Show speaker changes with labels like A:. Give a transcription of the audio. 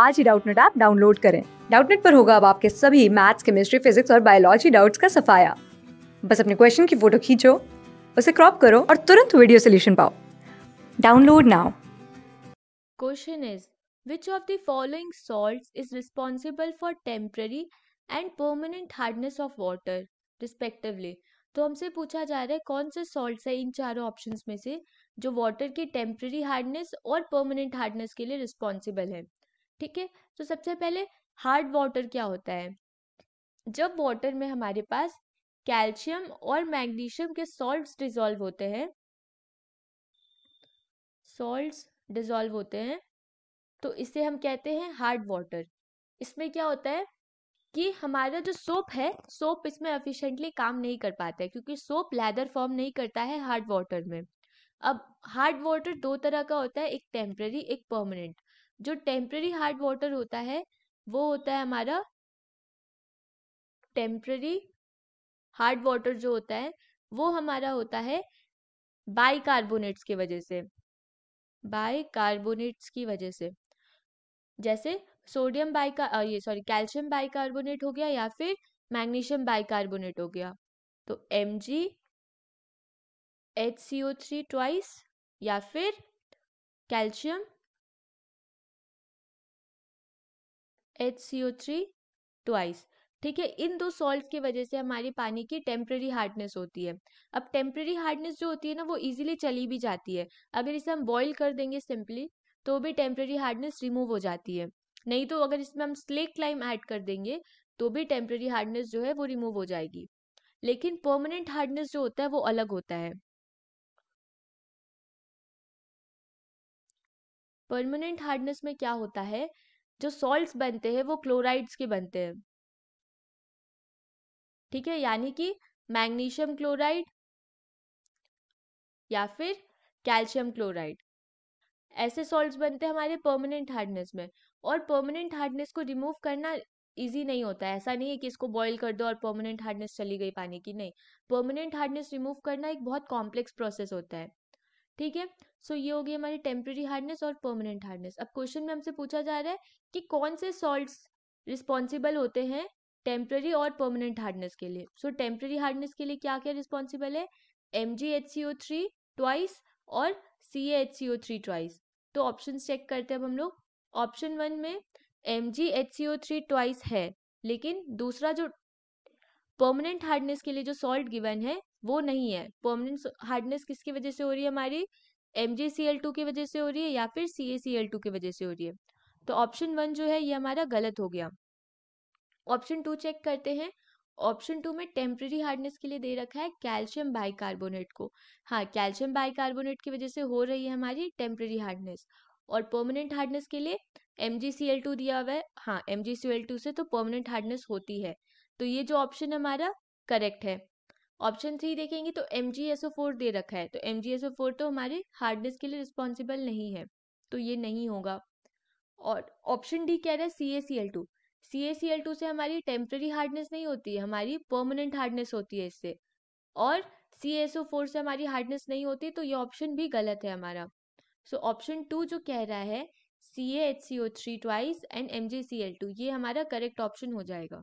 A: आज ही Doubtnut app download करें डाउटनेट पर होगा अब आपके सभी मैथ्स केमिस्ट्री फिजिक्स और बायोलॉजी डाउट्स का सफाया बस अपने क्वेश्चन की फोटो खींचो उसे क्रॉप करो और तुरंत वीडियो सोल्यूशन पाओ download now question is which of the following salts is responsible for temporary and permanent hardness of water respectively तो हमसे पूछा जा रहा है कौन से सॉल्ट है इन चारों ऑप्शंस में से जो वाटर की टेम्प्रेरी हार्डनेस और परमानेंट हार्डनेस के लिए रिस्पॉन्सिबल है ठीक है तो सबसे पहले हार्ड वाटर क्या होता है जब वाटर में हमारे पास कैल्शियम और मैग्नीशियम के सॉल्ट्स डिजॉल्व होते हैं सॉल्ट्स डिजोल्व होते हैं तो इसे हम कहते हैं हार्ड वाटर इसमें क्या होता है कि हमारा जो सोप है सोप इसमें एफिशिएंटली काम नहीं कर पाता है क्योंकि सोप लैदर फॉर्म नहीं करता है हार्ड वाटर में अब हार्ड वाटर दो तरह का होता है एक टेम्प्रेरी एक परमानेंट जो टेम्प्रेरी हार्ड वाटर होता है वो होता है हमारा टेम्प्रेरी हार्ड वाटर जो होता है वो हमारा होता है बाई कार्बोनेट्स की वजह से बाई कार्बोनेट्स की वजह से जैसे सोडियम बाई का ये सॉरी कैल्शियम बाई कार्बोनेट हो गया या फिर मैग्नीशियम बाई कार्बोनेट हो गया तो M G H C O three twice या फिर calcium H C O three twice ठीक है इन दो सॉल्ट की वजह से हमारी पानी की टेम्प्रेरी हार्डनेस होती है अब टेम्प्रेरी हार्डनेस जो होती है ना वो इजीली चली भी जाती है अगर इसे हम बॉईल कर देंगे सिंपली तो भी टेम्प्रेरी हार्डनेस रिमूव हो जाती है नहीं तो अगर इसमें हम स्लेक लाइम ऐड कर देंगे तो भी टेम्प्रेरी हार्डनेस जो है वो रिमूव हो जाएगी लेकिन परमानेंट हार्डनेस जो होता है वो अलग होता है परमानेंट हार्डनेस में क्या होता है जो सॉल्ट्स बनते हैं वो क्लोराइड्स के बनते हैं ठीक है यानी कि मैग्नीशियम क्लोराइड या फिर कैल्शियम क्लोराइड ऐसे सॉल्ट्स बनते हैं हमारे परमानेंट हार्डनेस में और परमानेंट हार्डनेस को रिमूव करना इजी नहीं होता है ऐसा नहीं है कि इसको बॉईल कर दो और परमानेंट हार्डनेस चली गई पानी की नहीं परमानेंट हार्डनेस रिमूव करना एक बहुत कॉम्प्लेक्स प्रोसेस होता है ठीक है सो ये होगी हमारी टेम्प्रेरी हार्डनेस और परमानेंट हार्डनेस अब क्वेश्चन में हमसे पूछा जा रहा है कि कौन से सॉल्ट रिस्पॉन्सिबल होते हैं टेम्प्रेरी और परमानेंट हार्डनेस के लिए सो टेम्प्रेरी हार्डनेस के लिए क्या क्या रिस्पॉन्सिबल है M G H C O three twice और C H C O three twice तो ऑप्शन चेक करते हैं अब हम लोग ऑप्शन वन में M G H C O three twice है लेकिन दूसरा जो परमानेंट हार्डनेस के लिए जो सॉल्ट गिवन है वो नहीं है परमानेंट हार्डनेस किसकी वजह से हो रही है हमारी एम की वजह से हो रही है या फिर सी ए सी एल टू की वजह से हो रही है तो ऑप्शन वन जो है ये हमारा गलत हो गया ऑप्शन टू चेक करते हैं ऑप्शन टू में टेम्प्रेरी हार्डनेस के लिए दे रखा है कैल्शियम बाइकार्बोनेट को हाँ कैल्शियम बाइकार्बोनेट की वजह से हो रही है हमारी टेम्प्रेरी हार्डनेस और परमानेंट हार्डनेस के लिए एम सी एल टू दिया हुआ है हाँ M G C L two से तो परमानेंट हार्डनेस होती है तो ये जो ऑप्शन हमारा करेक्ट है ऑप्शन थ्री देखेंगे तो एम दे रखा है तो एम तो हमारे हार्डनेस के लिए रिस्पॉन्सिबल नहीं है तो ये नहीं होगा और ऑप्शन डी कह रहा है सी CaCl2 से हमारी टेम्प्रेरी हार्डनेस नहीं होती है हमारी परमानेंट हार्डनेस होती है इससे और फोर से हमारी हार्डनेस नहीं होती तो ये ऑप्शन भी गलत है हमारा सो ऑप्शन टू जो कह रहा है C H C O three twice and M G C L two ये हमारा करेक्ट ऑप्शन हो जाएगा